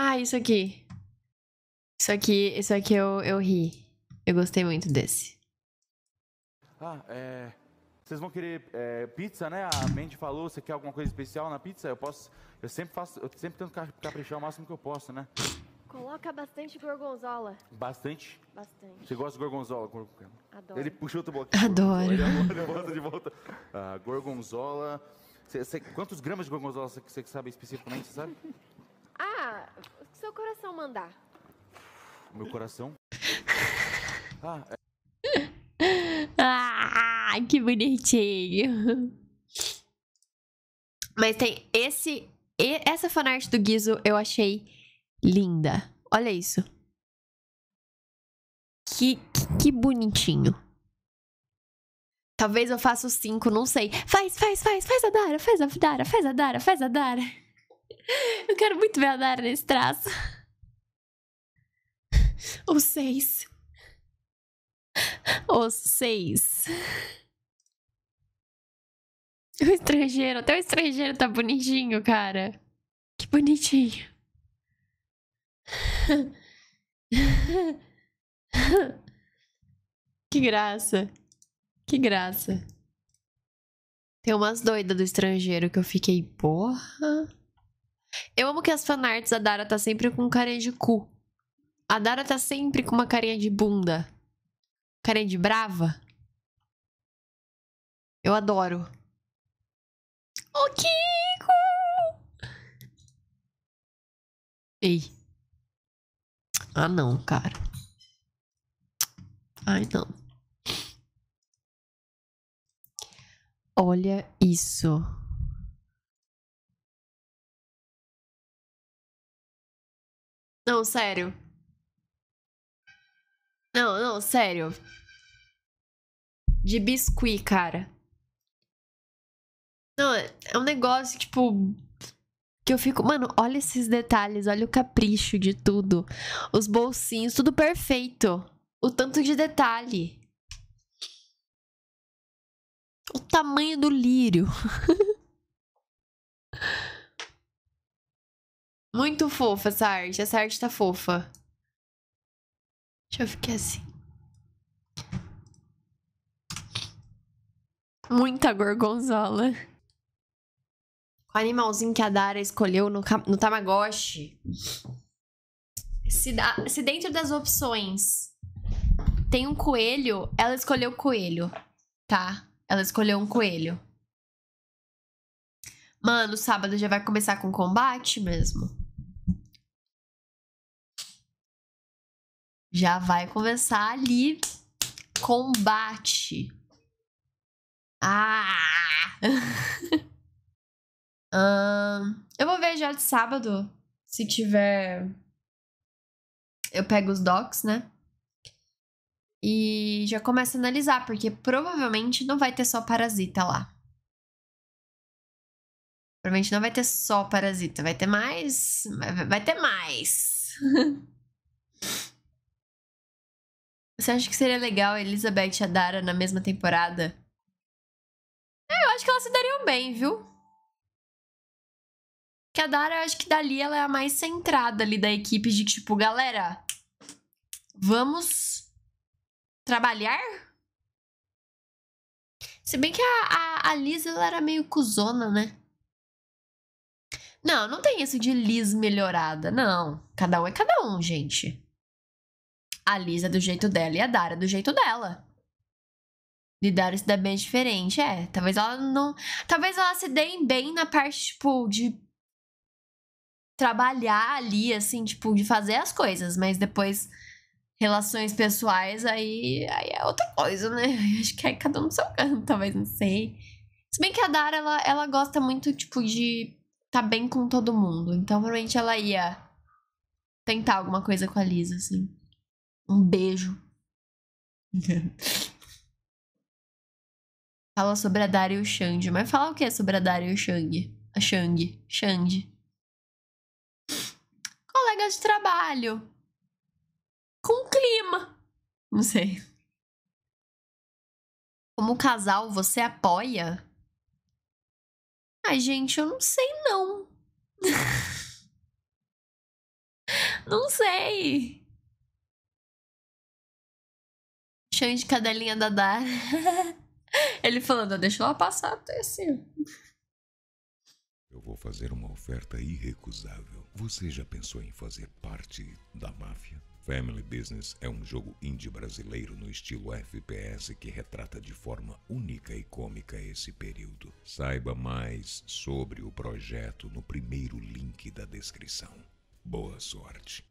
Ah, isso aqui. Isso aqui, isso aqui eu, eu ri. Eu gostei muito desse. Ah, é. Vocês vão querer é, pizza, né? A Mandy falou, você quer alguma coisa especial na pizza? Eu posso. Eu sempre faço. Eu sempre tento caprichar o máximo que eu posso, né? Coloca bastante gorgonzola. Bastante? Bastante. Você gosta de gorgonzola? Adoro. Ele puxou outro bloquinho. Adoro. Ele é bota de é volta. Ah, gorgonzola. Cê, cê, quantos gramas de gorgonzola você sabe especificamente, sabe? Ah, o que seu coração mandar. Meu coração? ah, é... ah, que bonitinho. Mas tem esse... Essa fanart do Guizo eu achei linda. Olha isso. Que, que, que bonitinho. Talvez eu faça os cinco, não sei. Faz, faz, faz, faz a Dara, faz a Dara, faz a Dara, faz a Dara. Eu quero muito ver a Dara nesse traço. Ou seis. Ou seis. O estrangeiro, até o estrangeiro tá bonitinho, cara. Que bonitinho. Que graça. Que graça. Tem umas doidas do estrangeiro que eu fiquei, porra. Eu amo que as fanarts a Dara tá sempre com carinha de cu. A Dara tá sempre com uma carinha de bunda. Carinha de brava. Eu adoro. O Kiko! Ei. Ah, não, cara. Ai, não. Olha isso. Não, sério. Não, não, sério. De biscuit, cara. Não, é, é um negócio, tipo. Que eu fico. Mano, olha esses detalhes, olha o capricho de tudo. Os bolsinhos, tudo perfeito. O tanto de detalhe. O tamanho do lírio. Muito fofa essa arte. Essa arte tá fofa. Deixa eu ficar assim. Muita gorgonzola. O animalzinho que a Dara escolheu no, no Tamagotchi. Se, se dentro das opções tem um coelho, ela escolheu coelho, tá? Ela escolheu um coelho. Mano, sábado já vai começar com combate mesmo? já vai começar ali combate. Ah! eu vou ver já de sábado, se tiver. Eu pego os docs, né? E já começo a analisar, porque provavelmente não vai ter só parasita lá. Provavelmente não vai ter só parasita, vai ter mais. Vai ter mais. Você acha que seria legal a Elizabeth e a Dara na mesma temporada? É, eu acho que elas se dariam bem, viu? Que a Dara, eu acho que dali ela é a mais centrada ali da equipe de tipo, galera, vamos trabalhar? Se bem que a, a, a Liz, ela era meio cuzona, né? Não, não tem isso de Liz melhorada, não. Cada um é cada um, gente. A Lisa do jeito dela e a Dara do jeito dela. E Dara se dá bem diferente, é. Talvez ela não. Talvez ela se deem bem na parte, tipo, de trabalhar ali, assim, tipo, de fazer as coisas, mas depois relações pessoais, aí, aí é outra coisa, né? Acho que é cada um no seu canto, talvez, não sei. Se bem que a Dara, ela, ela gosta muito, tipo, de tá bem com todo mundo. Então, provavelmente ela ia tentar alguma coisa com a Lisa, assim. Um beijo. fala sobre a Dario e o Shang. Mas fala o que é sobre a Dario e o Shang? A Shang. Shang. Colega de trabalho. Com clima. Não sei. Como casal, você apoia? Ai, gente, eu não sei, não. não sei. chão de cadelinha da Dara. Ele falando, deixa ela passar até assim. Eu vou fazer uma oferta irrecusável. Você já pensou em fazer parte da máfia? Family Business é um jogo indie brasileiro no estilo FPS que retrata de forma única e cômica esse período. Saiba mais sobre o projeto no primeiro link da descrição. Boa sorte!